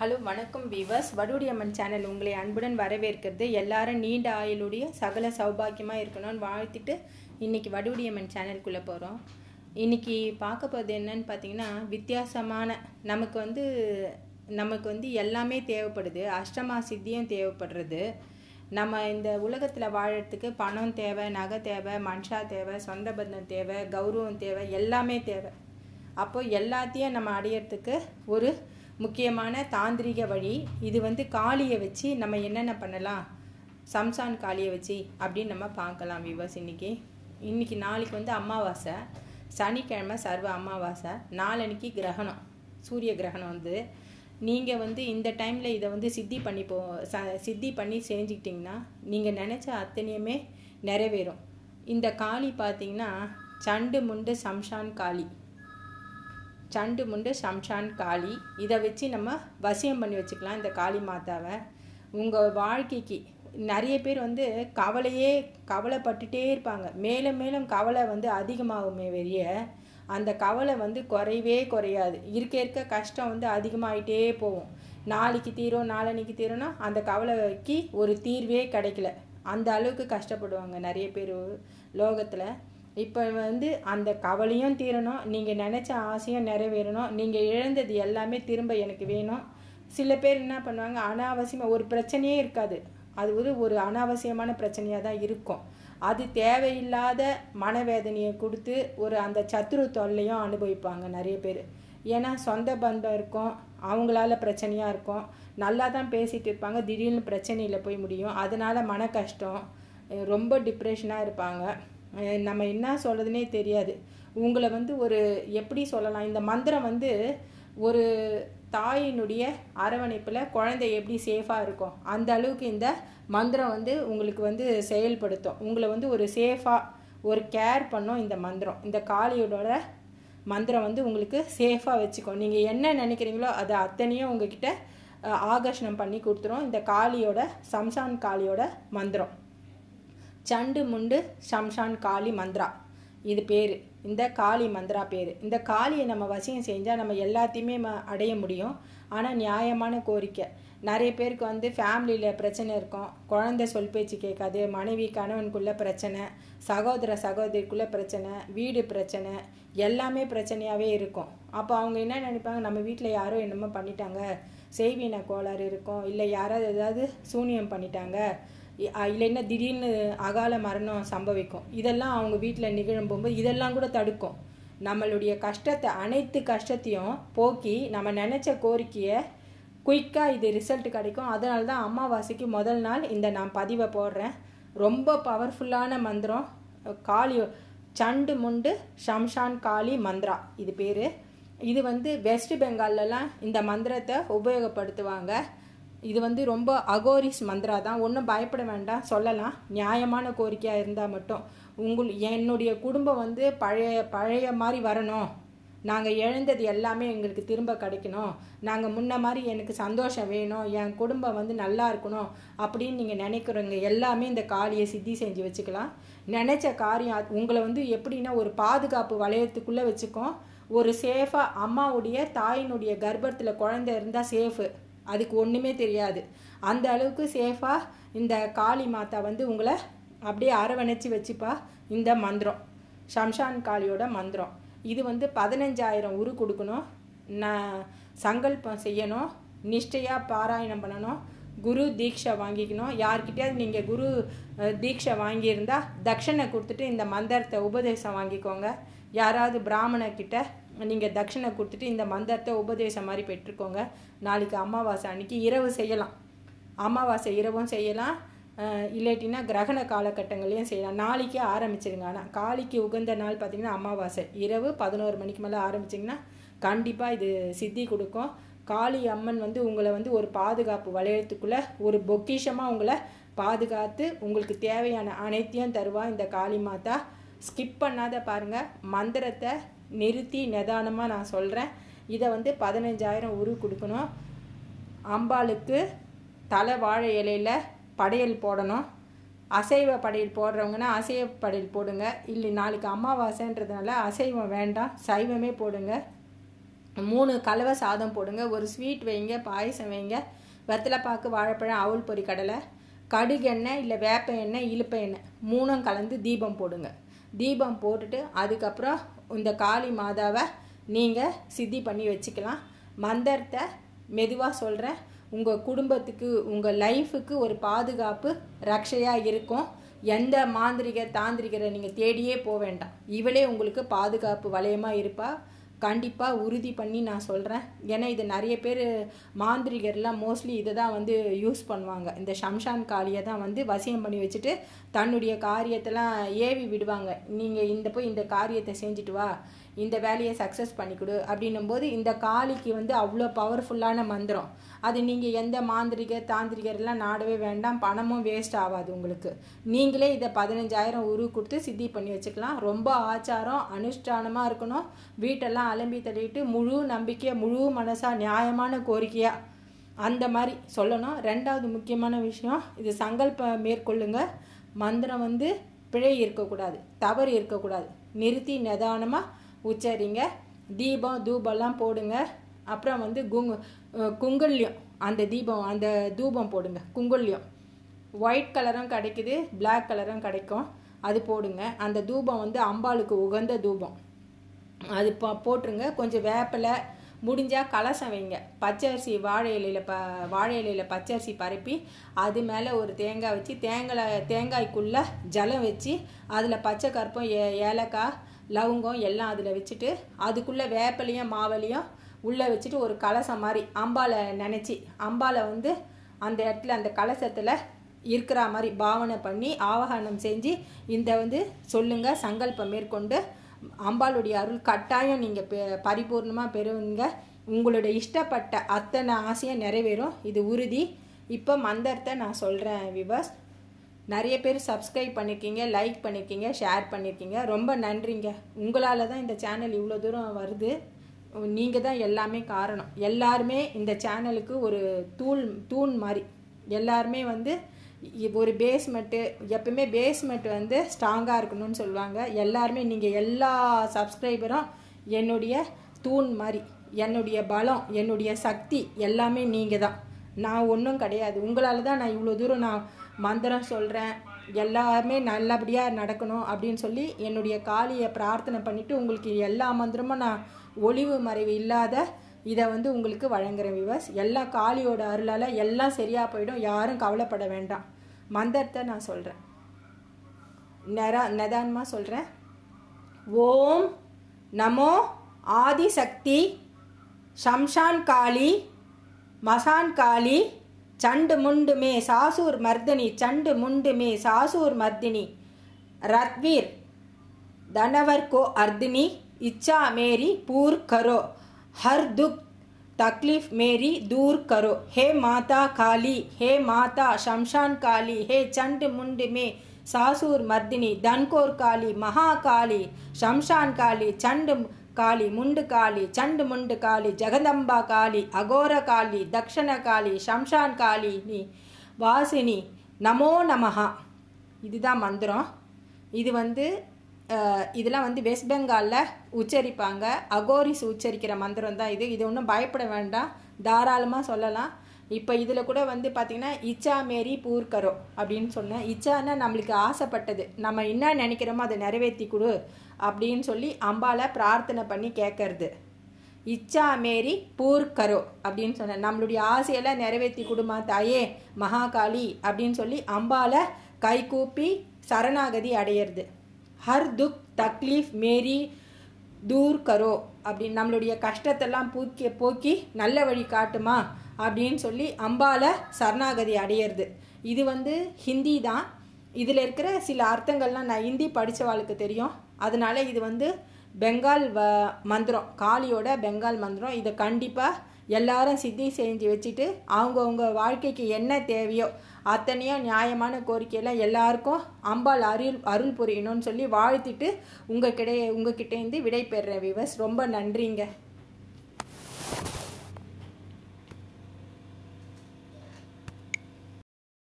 hello வணக்கம் viewers அம்மன் channel உங்களை அன்புடன் வரவேற்கிறது எல்லாரும் நீண்ட ஆயுளுடைய சகல சௌபாக்கியமாக இருக்கணும்னு வாழ்த்திட்டு இன்றைக்கி அம்மன் சேனலுக்குள்ளே போகிறோம் இன்றைக்கி பார்க்க போகிறது என்னன்னு பார்த்தீங்கன்னா வித்தியாசமான நமக்கு வந்து நமக்கு வந்து எல்லாமே தேவைப்படுது அஷ்டமா சித்தியும் தேவைப்படுறது நம்ம இந்த உலகத்தில் வாழறதுக்கு பணம் தேவை நகை தேவை மனுஷா தேவை சொந்த பந்தம் தேவை கௌரவம் தேவை எல்லாமே தேவை அப்போது எல்லாத்தையும் நம்ம அடையிறதுக்கு ஒரு முக்கியமான தாந்திரிக வழி இது வந்து காளியை வச்சு நம்ம என்னென்ன பண்ணலாம் சம்சான் காளியை வச்சு அப்படின்னு நம்ம பார்க்கலாம் விவாஸ் இன்றைக்கி இன்றைக்கி நாளைக்கு வந்து அமாவாசை சனிக்கிழமை சர்வ அமாவாசை நாளன்னைக்கு கிரகணம் சூரிய கிரகணம் வந்து நீங்கள் வந்து இந்த டைமில் இதை வந்து சித்தி பண்ணி போ ச சித்தி பண்ணி செஞ்சுக்கிட்டிங்கன்னா நீங்கள் நினச்ச அத்தனையுமே நிறைவேறும் இந்த காளி பார்த்திங்கன்னா சண்டு முண்டு சம்ஷான் காளி சண்டு முண்டு ஷம்ஷான் காளி இதை வச்சு நம்ம வசியம் பண்ணி வச்சுக்கலாம் இந்த காளி மாதாவை உங்கள் வாழ்க்கைக்கு நிறைய பேர் வந்து கவலையே கவலைப்பட்டுட்டே இருப்பாங்க மேலும் மேலும் கவலை வந்து அதிகமாகுமே வெளிய அந்த கவலை வந்து குறையவே குறையாது இருக்க இருக்க கஷ்டம் வந்து அதிகமாகிட்டே போகும் நாளைக்கு தீரும் நாளன்னைக்கு தீரும்னா அந்த கவலைக்கு ஒரு தீர்வே கிடைக்கல அந்த அளவுக்கு கஷ்டப்படுவாங்க நிறைய பேர் லோகத்தில் இப்போ வந்து அந்த கவலையும் தீரணும் நீங்கள் நினச்ச ஆசையும் நிறைவேறணும் நீங்கள் இழந்தது எல்லாமே திரும்ப எனக்கு வேணும் சில பேர் என்ன பண்ணுவாங்க அனாவசியமாக ஒரு பிரச்சனையே இருக்காது அது வந்து ஒரு அனாவசியமான பிரச்சனையாக தான் இருக்கும் அது தேவையில்லாத மனவேதனையை கொடுத்து ஒரு அந்த சத்துரு தொல்லையும் அனுபவிப்பாங்க நிறைய பேர் ஏன்னா சொந்த பந்தம் இருக்கும் அவங்களால பிரச்சனையாக இருக்கும் நல்லா தான் பேசிகிட்டு இருப்பாங்க திடீர்னு பிரச்சனையில் போய் முடியும் அதனால் மன கஷ்டம் ரொம்ப டிப்ரெஷனாக இருப்பாங்க நம்ம என்ன சொல்கிறதுனே தெரியாது உங்களை வந்து ஒரு எப்படி சொல்லலாம் இந்த மந்திரம் வந்து ஒரு தாயினுடைய அரவணைப்பில் குழந்தை எப்படி சேஃபாக இருக்கும் அந்த அளவுக்கு இந்த மந்திரம் வந்து உங்களுக்கு வந்து செயல்படுத்தும் உங்களை வந்து ஒரு சேஃபாக ஒரு கேர் பண்ணும் இந்த மந்திரம் இந்த காளியோட மந்திரம் வந்து உங்களுக்கு சேஃபாக வச்சுக்கும் நீங்கள் என்ன நினைக்கிறீங்களோ அதை அத்தனையும் உங்ககிட்ட ஆகர்ஷணம் பண்ணி கொடுத்துரும் இந்த காளியோட சம்சான் காளியோட மந்திரம் சண்டு முண்டு ஷம்ஷான் காளி மந்த்ரா இது பேர் இந்த காளி மந்த்ரா பேர் இந்த காளியை நம்ம வசியம் செஞ்சால் நம்ம எல்லாத்தையுமே ம அடைய முடியும் ஆனால் நியாயமான கோரிக்கை நிறைய பேருக்கு வந்து ஃபேமிலியில் பிரச்சனை இருக்கும் குழந்த சொல் பேச்சு கேட்காது மனைவி கணவனுக்குள்ளே பிரச்சனை சகோதர சகோதரிக்குள்ளே பிரச்சனை வீடு பிரச்சனை எல்லாமே பிரச்சனையாகவே இருக்கும் அப்போ அவங்க என்ன நினைப்பாங்க நம்ம வீட்டில் யாரோ என்னமோ பண்ணிட்டாங்க செய்வின கோளாறு இருக்கும் இல்லை யாராவது ஏதாவது சூனியம் பண்ணிட்டாங்க இல்லைன்னா திடீர்னு அகால மரணம் சம்பவிக்கும் இதெல்லாம் அவங்க வீட்டில் நிகழும் போகும்போது இதெல்லாம் கூட தடுக்கும் நம்மளுடைய கஷ்டத்தை அனைத்து கஷ்டத்தையும் போக்கி நம்ம நினச்ச கோரிக்கையை குயிக்காக இது ரிசல்ட் கிடைக்கும் அதனால தான் அமாவாசைக்கு முதல் நாள் இந்த நான் பதிவை போடுறேன் ரொம்ப பவர்ஃபுல்லான மந்திரம் காளி சண்டு முண்டு ஷம்ஷான் காளி மந்த்ரா இது பேர் இது வந்து வெஸ்ட் பெங்கால்லலாம் இந்த மந்திரத்தை உபயோகப்படுத்துவாங்க இது வந்து ரொம்ப அகோரிஸ் மந்திரா தான் ஒன்றும் பயப்பட வேண்டாம் சொல்லலாம் நியாயமான கோரிக்கையாக இருந்தால் மட்டும் உங்கள் என்னுடைய குடும்பம் வந்து பழைய பழைய மாதிரி வரணும் நாங்கள் எழுந்தது எல்லாமே எங்களுக்கு திரும்ப கிடைக்கணும் நாங்கள் முன்ன மாதிரி எனக்கு சந்தோஷம் வேணும் என் குடும்பம் வந்து நல்லா இருக்கணும் அப்படின்னு நீங்கள் நினைக்கிறவங்க எல்லாமே இந்த காளியை சித்தி செஞ்சு வச்சுக்கலாம் நினச்ச காரியம் உங்களை வந்து எப்படின்னா ஒரு பாதுகாப்பு வளையத்துக்குள்ளே வச்சுக்கோம் ஒரு சேஃபாக அம்மாவுடைய தாயினுடைய கர்ப்பத்தில் குழந்தை இருந்தால் சேஃபு அதுக்கு ஒன்றுமே தெரியாது அந்த அளவுக்கு சேஃபாக இந்த காளி மாதா வந்து உங்களை அப்படியே அரவணைச்சி வச்சுப்பா இந்த மந்திரம் ஷம்ஷான் காளியோட மந்திரம் இது வந்து பதினஞ்சாயிரம் உரு கொடுக்கணும் நான் சங்கல்பம் செய்யணும் நிஷ்டையாக பாராயணம் பண்ணணும் குரு தீட்சை வாங்கிக்கணும் யார்கிட்டயாவது நீங்கள் குரு தீட்சை வாங்கியிருந்தால் தட்சணை கொடுத்துட்டு இந்த மந்திரத்தை உபதேசம் வாங்கிக்கோங்க யாராவது பிராமணர்கிட்ட நீங்கள் தட்சிணை கொடுத்துட்டு இந்த மந்திரத்தை உபதேசம் மாதிரி பெற்றுக்கோங்க நாளைக்கு அமாவாசை அன்னைக்கு இரவு செய்யலாம் அமாவாசை இரவும் செய்யலாம் இல்லாட்டினா கிரகண காலகட்டங்களையும் செய்யலாம் நாளைக்கே ஆரம்பிச்சிருங்க ஆனால் காளிக்கு உகந்த நாள் பார்த்திங்கன்னா அமாவாசை இரவு பதினோரு மணிக்கு மேலே ஆரம்பிச்சிங்கன்னா கண்டிப்பாக இது சித்தி கொடுக்கும் காளி அம்மன் வந்து உங்களை வந்து ஒரு பாதுகாப்பு வளையத்துக்குள்ளே ஒரு பொக்கிஷமாக உங்களை பாதுகாத்து உங்களுக்கு தேவையான அனைத்தையும் தருவா இந்த காளி மாதா ஸ்கிப் பண்ணாத பாருங்கள் மந்திரத்தை நிறுத்தி நிதானமாக நான் சொல்கிறேன் இதை வந்து பதினஞ்சாயிரம் உரு கொடுக்கணும் அம்பாளுக்கு தலை வாழை இலையில் படையல் போடணும் அசைவ படையல் போடுறவங்கன்னா அசைவ படையல் போடுங்க இல்லை நாளைக்கு அமாவாசைன்றதுனால அசைவம் வேண்டாம் சைவமே போடுங்க மூணு கலவை சாதம் போடுங்க ஒரு ஸ்வீட் வைங்க பாயசம் வைங்க வெத்தலைப்பாக்கு வாழைப்பழம் அவுள் பொறி கடலை கடுகு எண்ணெய் இல்லை வேப்ப எண்ணெய் இழுப்ப எண்ணெய் மூணும் கலந்து தீபம் போடுங்க தீபம் போட்டுட்டு அதுக்கப்புறம் இந்த காளி மாதாவை நீங்கள் சித்தி பண்ணி வச்சுக்கலாம் மந்திரத்தை மெதுவாக சொல்கிறேன் உங்கள் குடும்பத்துக்கு உங்கள் லைஃபுக்கு ஒரு பாதுகாப்பு ரக்ஷையாக இருக்கும் எந்த மாந்திரிக தாந்திரிகரை நீங்கள் தேடியே போக வேண்டாம் இவளே உங்களுக்கு பாதுகாப்பு வளையமாக இருப்பாள் கண்டிப்பாக உறுதி பண்ணி நான் சொல்கிறேன் ஏன்னா இது நிறைய பேர் மாந்திரிகர்லாம் மோஸ்ட்லி இதை தான் வந்து யூஸ் பண்ணுவாங்க இந்த ஷம்ஷான் காளியை தான் வந்து வசியம் பண்ணி வச்சுட்டு தன்னுடைய காரியத்தெல்லாம் ஏவி விடுவாங்க நீங்கள் இந்த போய் இந்த காரியத்தை செஞ்சுட்டு வா இந்த வேலையை சக்ஸஸ் பண்ணி அப்படின்னும் போது இந்த காளிக்கு வந்து அவ்வளோ பவர்ஃபுல்லான மந்திரம் அது நீங்கள் எந்த மாந்திரிகர் தாந்திரிகர்லாம் நாடவே வேண்டாம் பணமும் வேஸ்ட் ஆகாது உங்களுக்கு நீங்களே இதை பதினஞ்சாயிரம் உரு கொடுத்து சித்தி பண்ணி வச்சுக்கலாம் ரொம்ப ஆச்சாரம் அனுஷ்டானமாக இருக்கணும் வீட்டெல்லாம் அலம்பி தள்ளிட்டு முழு நம்பிக்கை முழு மனசாக நியாயமான கோரிக்கையாக அந்த மாதிரி சொல்லணும் ரெண்டாவது முக்கியமான விஷயம் இது சங்கல்ப மேற்கொள்ளுங்க மந்திரம் வந்து பிழை இருக்கக்கூடாது தவறு இருக்கக்கூடாது நிறுத்தி நிதானமாக உச்சரிங்க தீபம் தூபம்லாம் போடுங்க அப்புறம் வந்து குங்கு குங்குல்யம் அந்த தீபம் அந்த தூபம் போடுங்க குங்குல்யம் ஒயிட் கலரும் கிடைக்குது பிளாக் கலரும் கிடைக்கும் அது போடுங்க அந்த தூபம் வந்து அம்பாளுக்கு உகந்த தூபம் அது போ போட்டுருங்க கொஞ்சம் வேப்பிலை முடிஞ்சால் கலசம் வைங்க பச்சரிசி வாழை இலையில் ப வாழை இலையில் பச்சரிசி பரப்பி அது மேலே ஒரு தேங்காய் வச்சு தேங்காய் தேங்காய்க்குள்ளே ஜலம் வச்சு அதில் பச்சை கருப்பம் ஏ ஏலக்காய் லவங்கம் எல்லாம் அதில் வச்சுட்டு அதுக்குள்ளே வேப்பலையும் மாவலையும் உள்ளே வச்சுட்டு ஒரு கலசம் மாதிரி அம்பாலை நினச்சி அம்பாலை வந்து அந்த இடத்துல அந்த கலசத்தில் இருக்கிற மாதிரி பாவனை பண்ணி ஆவாகனம் செஞ்சு இந்த வந்து சொல்லுங்கள் சங்கல்பம் மேற்கொண்டு அம்பாளுடைய அருள் கட்டாயம் நீங்கள் பெ பரிபூர்ணமாக பெறுவீங்க உங்களோட இஷ்டப்பட்ட அத்தனை ஆசையும் நிறைவேறும் இது உறுதி இப்போ மந்திரத்தை நான் சொல்கிறேன் விவாஸ் நிறைய பேர் சப்ஸ்கிரைப் பண்ணியிருக்கீங்க லைக் பண்ணியிருக்கீங்க ஷேர் பண்ணியிருக்கீங்க ரொம்ப நன்றிங்க உங்களால் தான் இந்த சேனல் இவ்வளோ தூரம் வருது நீங்கள் தான் எல்லாமே காரணம் எல்லாருமே இந்த சேனலுக்கு ஒரு தூள் தூண் மாதிரி எல்லாருமே வந்து ஒரு பேஸ்மெண்ட்டு எப்பவுமே பேஸ்மெண்ட் வந்து ஸ்ட்ராங்காக இருக்கணும்னு சொல்லுவாங்க எல்லாருமே நீங்கள் எல்லா சப்ஸ்கிரைபரும் என்னுடைய தூண் மாதிரி என்னுடைய பலம் என்னுடைய சக்தி எல்லாமே நீங்கள் தான் நான் ஒன்றும் கிடையாது உங்களால் தான் நான் இவ்வளோ தூரம் நான் மந்திரம் சொல்கிறேன் எல்லாருமே நல்லபடியாக நடக்கணும் அப்படின்னு சொல்லி என்னுடைய காளியை பிரார்த்தனை பண்ணிவிட்டு உங்களுக்கு எல்லா மந்திரமும் நான் ஒளிவு மறைவு இல்லாத இதை வந்து உங்களுக்கு வழங்குகிறேன் விவாஸ் எல்லா காளியோட அருளால் எல்லாம் சரியாக போயிடும் யாரும் கவலைப்பட வேண்டாம் மந்திரத்தை நான் சொல்கிறேன் நெரா நிதானமாக சொல்கிறேன் ஓம் நமோ ஆதிசக்தி ஷம்ஷான் காளி மசான் காளி चंड मुंड में सासुर मर्दिनी चंड मुंड में सासुर मर्दिनी रत्वीर धनवर को अर्दिनी इच्छा मेरी पूर करो हर दुख तकलीफ मेरी दूर करो हे माता काली हे माता शमशान काली हे चंड मुंड में सासुर मर्दिनी धनकोर काली महाकाली शमशान काली चंड காளி முண்டு காளி சண்டு முண்டு காளி ஜெகதம்பா காளி அகோர காளி தக்ஷண காளி ஷம்ஷான் காளி நீ வாசினி நமோ நமஹா இதுதான் மந்திரம் இது வந்து இதெல்லாம் வந்து வெஸ்ட் பெங்காலில் உச்சரிப்பாங்க அகோரிஸ் உச்சரிக்கிற மந்திரம் தான் இது இது ஒன்றும் பயப்பட வேண்டாம் தாராளமாக சொல்லலாம் இப்போ இதில் கூட வந்து பார்த்திங்கன்னா இச்சா மேரி பூர்க்கரோ அப்படின்னு சொன்னேன் இச்சானா நம்மளுக்கு ஆசைப்பட்டது நம்ம என்ன நினைக்கிறோமோ அதை நிறைவேற்றி கொடு அப்படின்னு சொல்லி அம்பாவை பிரார்த்தனை பண்ணி கேட்கறது இச்சா மேரி பூர்க்கரோ அப்படின்னு சொன்னேன் நம்மளுடைய ஆசையெல்லாம் நிறைவேற்றி கொடுமா தாயே மகாகாளி அப்படின்னு சொல்லி அம்பாவை கைகூப்பி சரணாகதி அடையிறது ஹர் துக் தக்லீஃப் மேரி தூர் கரோ அப்படின்னு நம்மளுடைய கஷ்டத்தெல்லாம் பூக்கி போக்கி நல்ல வழி காட்டுமா அப்படின்னு சொல்லி அம்பால சரணாகதி அடையிறது இது வந்து ஹிந்தி தான் இதில் இருக்கிற சில அர்த்தங்கள்லாம் நான் ஹிந்தி படித்தவாளுக்கு தெரியும் அதனால் இது வந்து பெங்கால் வ மந்திரம் காளியோட பெங்கால் மந்திரம் இதை கண்டிப்பாக எல்லாரும் சித்தி செஞ்சு வச்சுட்டு அவங்கவுங்க வாழ்க்கைக்கு என்ன தேவையோ அத்தனையும் நியாயமான கோரிக்கையில் எல்லாருக்கும் அம்பாள் அருள் அருள் புரியணும்னு சொல்லி வாழ்த்திட்டு உங்கள் கிடை உங்ககிட்டேருந்து விடை பெறுறேன் விவஸ் ரொம்ப நன்றிங்க